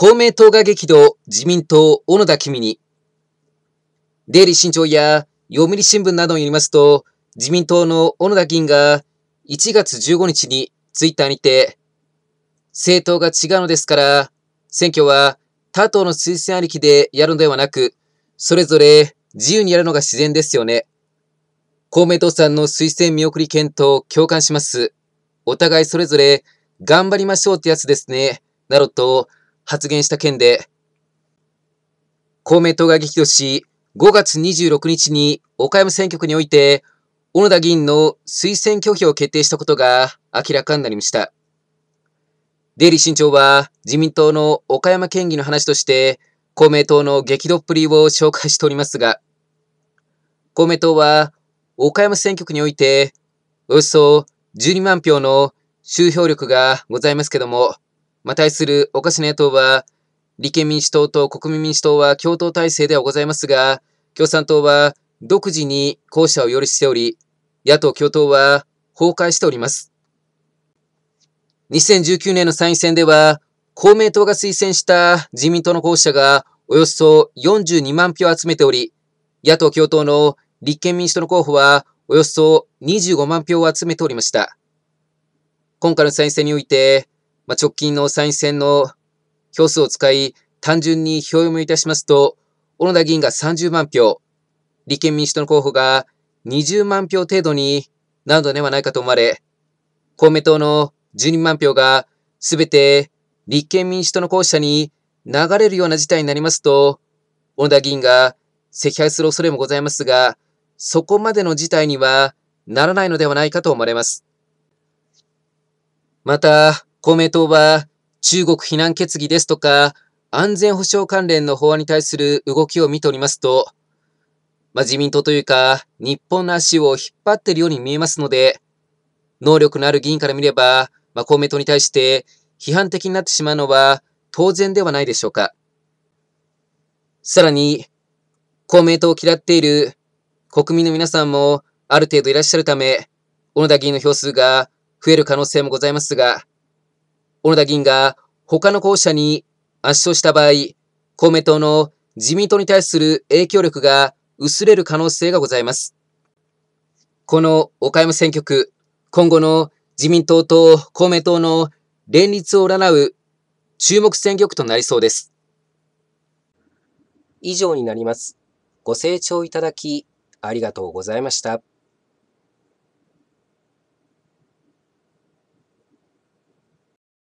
公明党が激怒、自民党、小野田君に。デイリー新潮や読売新聞などによりますと、自民党の小野田議員が1月15日にツイッターにて、政党が違うのですから、選挙は他党の推薦ありきでやるのではなく、それぞれ自由にやるのが自然ですよね。公明党さんの推薦見送り検討共感します。お互いそれぞれ頑張りましょうってやつですね。などと発言した件で、公明党が激怒し、5月26日に岡山選挙区において、小野田議員の推薦拒否を決定したことが明らかになりました。デイリー新潮は自民党の岡山県議の話として、公明党の激怒っぷりを紹介しておりますが、公明党は岡山選挙区において、およそ12万票の集票力がございますけども、まあ、対するおかしな野党は、立憲民主党と国民民主党は共闘体制ではございますが、共産党は独自に補者を擁立しており、野党共闘は崩壊しております。2019年の参院選では、公明党が推薦した自民党の候補者がおよそ42万票を集めており、野党共闘の立憲民主党の候補はおよそ25万票を集めておりました。今回の参院選において、まあ、直近の参院選の票数を使い、単純に票読みいたしますと、小野田議員が30万票、立憲民主党の候補が20万票程度になるのではないかと思われ、公明党の12万票がすべて立憲民主党の候補者に流れるような事態になりますと、小野田議員が赤敗する恐れもございますが、そこまでの事態にはならないのではないかと思われます。また、公明党は、中国非難決議ですとか、安全保障関連の法案に対する動きを見ておりますと、まあ、自民党というか、日本の足を引っ張っているように見えますので、能力のある議員から見れば、まあ、公明党に対して批判的になってしまうのは当然ではないでしょうか。さらに、公明党を嫌っている国民の皆さんもある程度いらっしゃるため、小野田議員の票数が増える可能性もございますが、小野田議員が他の候補者に圧勝した場合、公明党の自民党に対する影響力が薄れる可能性がございます。この岡山選挙区、今後の自民党と公明党の連立を占う注目選挙区となりそうです。以上になります。ご清聴いただきありがとうございました。